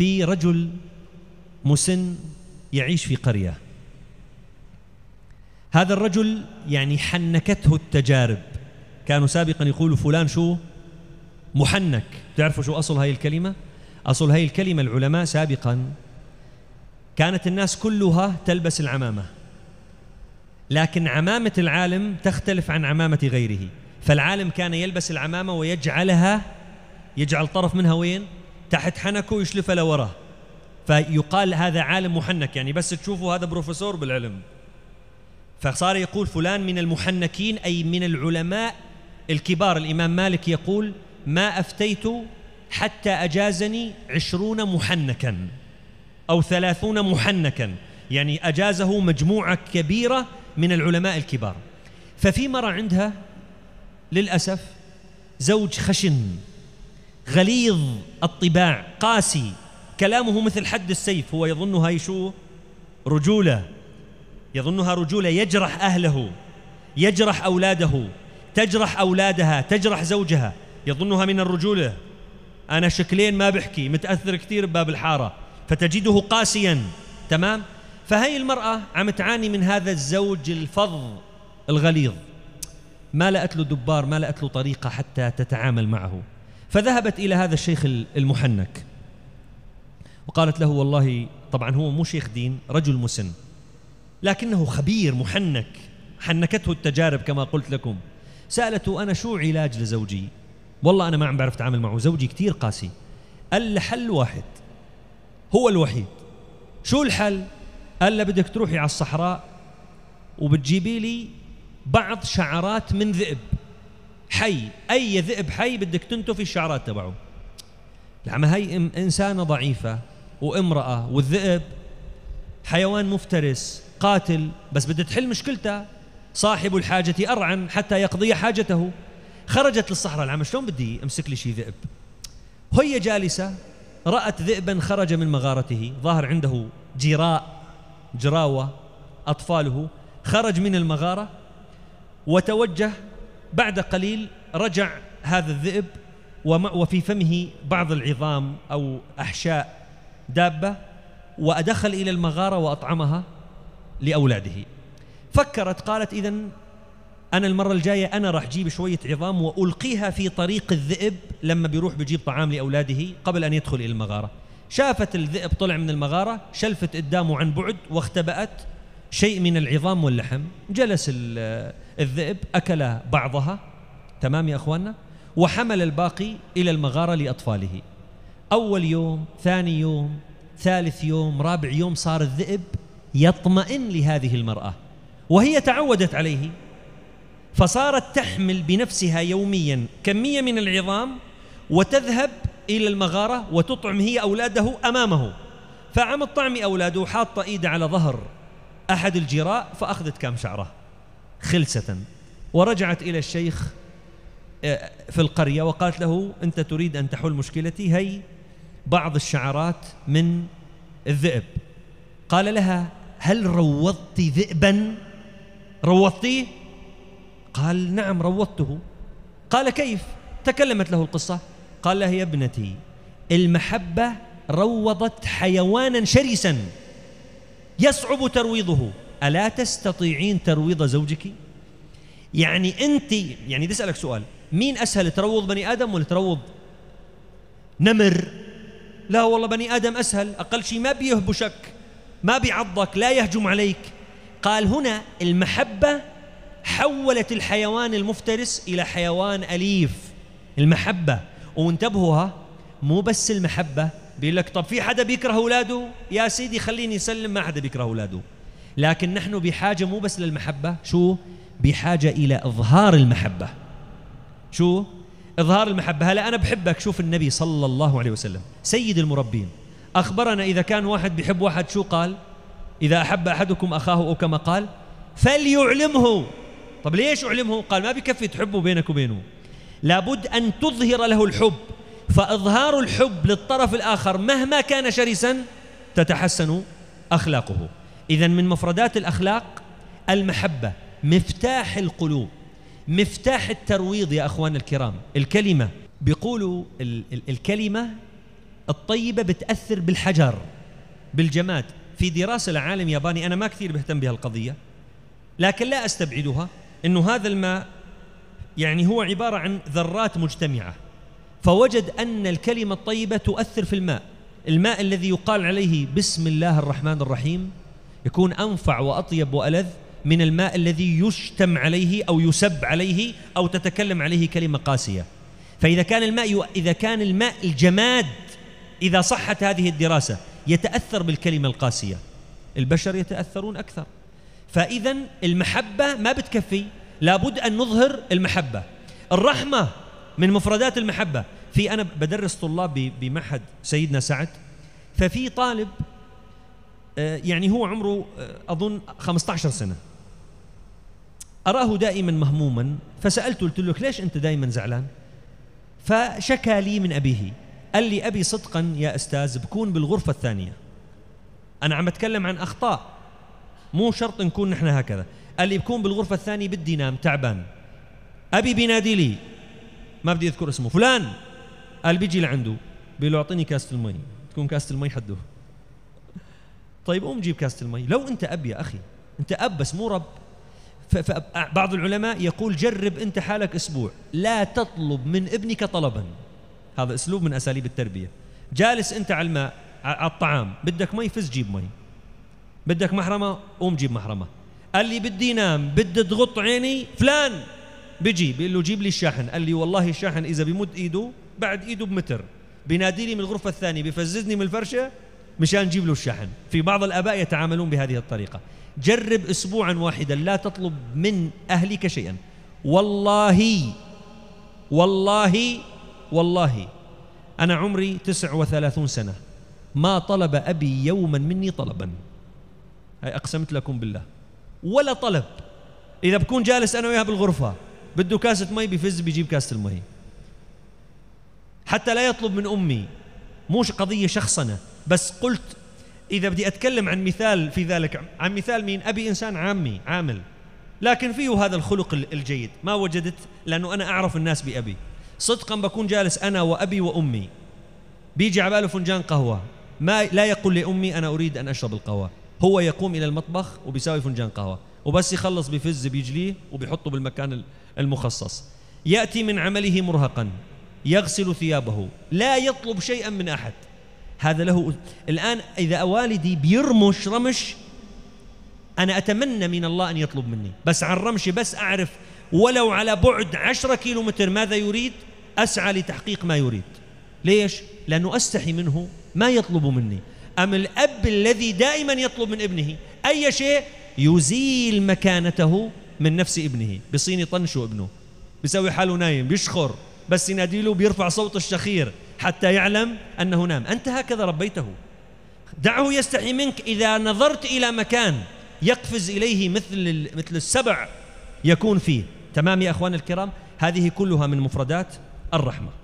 في رجل مسن يعيش في قرية هذا الرجل يعني حنكته التجارب كانوا سابقا يقولوا فلان شو محنك تعرفوا شو أصل هاي الكلمة؟ أصل هاي الكلمة العلماء سابقا كانت الناس كلها تلبس العمامة لكن عمامة العالم تختلف عن عمامة غيره فالعالم كان يلبس العمامة ويجعلها يجعل طرف منها وين؟ تحت حنكه ويشلفها لورا فيقال هذا عالم محنك يعني بس تشوفوا هذا بروفيسور بالعلم فصار يقول فلان من المحنكين أي من العلماء الكبار الإمام مالك يقول ما أفتيت حتى أجازني عشرون محنكا أو ثلاثون محنكا يعني أجازه مجموعة كبيرة من العلماء الكبار ففي مرة عندها للأسف زوج خشن غليظ الطباع قاسي كلامه مثل حد السيف هو يظنها شو رجولة يظنها رجولة يجرح أهله يجرح أولاده تجرح أولادها تجرح زوجها يظنها من الرجولة أنا شكلين ما بحكي متأثر كثير بباب الحارة فتجده قاسيا تمام فهي المرأة عم تعاني من هذا الزوج الفظ الغليظ ما لقت له دبار ما لقت له طريقة حتى تتعامل معه فذهبت إلى هذا الشيخ المحنك وقالت له والله طبعا هو مو شيخ دين رجل مسن لكنه خبير محنك حنكته التجارب كما قلت لكم سألته أنا شو علاج لزوجي والله أنا ما عم بعرف أتعامل معه زوجي كثير قاسي قال حل واحد هو الوحيد شو الحل قال بدك تروحي على الصحراء وبتجيبي لي بعض شعرات من ذئب حي أي ذئب حي بدك تنتفي الشعرات تبعه لعم هي إنسانة ضعيفة وامرأة والذئب حيوان مفترس قاتل بس بدها تحل مشكلتها صاحب الحاجة ارعن حتى يقضي حاجته خرجت للصحراء العم شلون بدي امسك لي شي ذئب هي جالسة رأت ذئبا خرج من مغارته ظاهر عنده جراء جراوة أطفاله خرج من المغارة وتوجه بعد قليل رجع هذا الذئب وفي فمه بعض العظام أو أحشاء دابة وأدخل إلى المغارة وأطعمها لأولاده فكرت قالت إذا أنا المرة الجاية أنا راح أجيب شوية عظام وألقيها في طريق الذئب لما بيروح بجيب طعام لأولاده قبل أن يدخل إلى المغارة شافت الذئب طلع من المغارة شلفت قدامه عن بعد واختبأت شيء من العظام واللحم جلس الذئب أكل بعضها تمام يا أخواننا وحمل الباقي إلى المغارة لأطفاله أول يوم ثاني يوم ثالث يوم رابع يوم صار الذئب يطمئن لهذه المرأة وهي تعودت عليه فصارت تحمل بنفسها يوميا كمية من العظام وتذهب إلى المغارة وتطعم هي أولاده أمامه فعم الطعم أولاده حاطة إيده على ظهر أحد الجراء فأخذت كام شعره خلسة ورجعت إلى الشيخ آه، في القرية وقالت له أنت تريد أن تحل مشكلتي هي بعض الشعرات من الذئب قال لها هل روضت ذئبا روضتيه قال نعم روضته قال كيف تكلمت له القصة قال لها يا ابنتي المحبة روضت حيوانا شرسا يصعب ترويضه ألا تستطيعين ترويض زوجك؟ يعني أنت يعني بدي أسألك سؤال مين أسهل تروض بني آدم ولا تروض نمر؟ لا والله بني آدم أسهل أقل شيء ما بيهبشك ما بيعضك لا يهجم عليك قال هنا المحبة حولت الحيوان المفترس إلى حيوان أليف المحبة وانتبهوها مو بس المحبة بيقول لك طب في حدا بيكره اولاده يا سيدي خليني يسلم ما حدا بيكره اولاده لكن نحن بحاجة مو بس للمحبة شو؟ بحاجة إلى إظهار المحبة شو؟ إظهار المحبة هلا أنا بحبك شوف النبي صلى الله عليه وسلم سيد المربين أخبرنا إذا كان واحد بحب واحد شو قال؟ إذا أحب أحدكم أخاه أو كما قال فليعلمه طب ليش أعلمه؟ قال ما بكفي تحبه بينك وبينه لابد أن تظهر له الحب فإظهار الحب للطرف الآخر مهما كان شرسا تتحسن أخلاقه إذا من مفردات الأخلاق المحبة مفتاح القلوب مفتاح الترويض يا أخوان الكرام الكلمة بيقولوا ال ال الكلمة الطيبة بتأثر بالحجر بالجماد في دراسة لعالم ياباني أنا ما كثير بهتم بها القضية لكن لا أستبعدها أنه هذا الماء يعني هو عبارة عن ذرات مجتمعة فوجد أن الكلمة الطيبة تؤثر في الماء الماء الذي يقال عليه بسم الله الرحمن الرحيم يكون أنفع وأطيب وألذ من الماء الذي يشتم عليه أو يسب عليه أو تتكلم عليه كلمة قاسية فإذا كان الماء إذا كان الماء الجماد إذا صحت هذه الدراسة يتأثر بالكلمة القاسية البشر يتأثرون أكثر فإذا المحبة ما بتكفي لابد أن نظهر المحبة الرحمة من مفردات المحبة في أنا بدرس طلاب بمعهد سيدنا سعد ففي طالب آه، يعني هو عمره آه، أظن 15 سنة أراه دائما مهموما فسألته قلت له ليش أنت دائما زعلان فشكى لي من أبيه قال لي أبي صدقا يا أستاذ بكون بالغرفة الثانية أنا عم بتكلم عن أخطاء مو شرط نكون نحن هكذا قال لي بكون بالغرفة الثانية بدي نام تعبان أبي بينادي لي ما بدي أذكر اسمه فلان قال بيجي لعنده بيقول له أعطيني كاسة المي تكون كاسة المي حده طيب قوم جيب كاسه المي لو انت اب يا اخي انت اب بس مو رب فبعض العلماء يقول جرب انت حالك اسبوع لا تطلب من ابنك طلبا هذا اسلوب من اساليب التربيه جالس انت على الماء على الطعام بدك مي فز جيب مي بدك محرمه قوم جيب محرمه قال لي بدي نام بدي تغط عيني فلان بيجي بيقول له جيب لي الشاحن قال لي والله الشاحن اذا بمد ايده بعد ايده بمتر بناديني من الغرفه الثانيه بفززني من الفرشه مشان نجيب له الشحن في بعض الآباء يتعاملون بهذه الطريقة جرب أسبوعا واحدا لا تطلب من أهلك شيئا والله والله والله أنا عمري تسع وثلاثون سنة ما طلب أبي يوما مني طلبا هاي أقسمت لكم بالله ولا طلب إذا بكون جالس أنا وياه بالغرفة بده كاسة مي بفز بيجيب كاسة المي حتى لا يطلب من أمي مش قضية شخصنة بس قلت إذا بدي أتكلم عن مثال في ذلك عن مثال مين أبي إنسان عامي عامل لكن فيه هذا الخلق الجيد ما وجدت لأنه أنا أعرف الناس بأبي صدقا بكون جالس أنا وأبي وأمي بيجي عباله فنجان قهوة ما لا يقول لأمي أنا أريد أن أشرب القهوة هو يقوم إلى المطبخ وبيساوي فنجان قهوة وبس يخلص بفز بيجليه وبيحطه بالمكان المخصص يأتي من عمله مرهقا يغسل ثيابه لا يطلب شيئا من أحد هذا له الآن إذا والدي بيرمش رمش أنا أتمنى من الله أن يطلب مني بس عن رمشي بس أعرف ولو على بعد عشرة كيلو متر ماذا يريد أسعى لتحقيق ما يريد ليش؟ لأنه أستحي منه ما يطلب مني أم الأب الذي دائما يطلب من ابنه أي شيء يزيل مكانته من نفس ابنه بصيني طنشه ابنه بيسوي حاله نايم بيشخر بس يناديله بيرفع صوت الشخير حتى يعلم أنه نام أنت هكذا ربيته دعه يستحي منك إذا نظرت إلى مكان يقفز إليه مثل مثل السبع يكون فيه تمام يا أخوان الكرام هذه كلها من مفردات الرحمة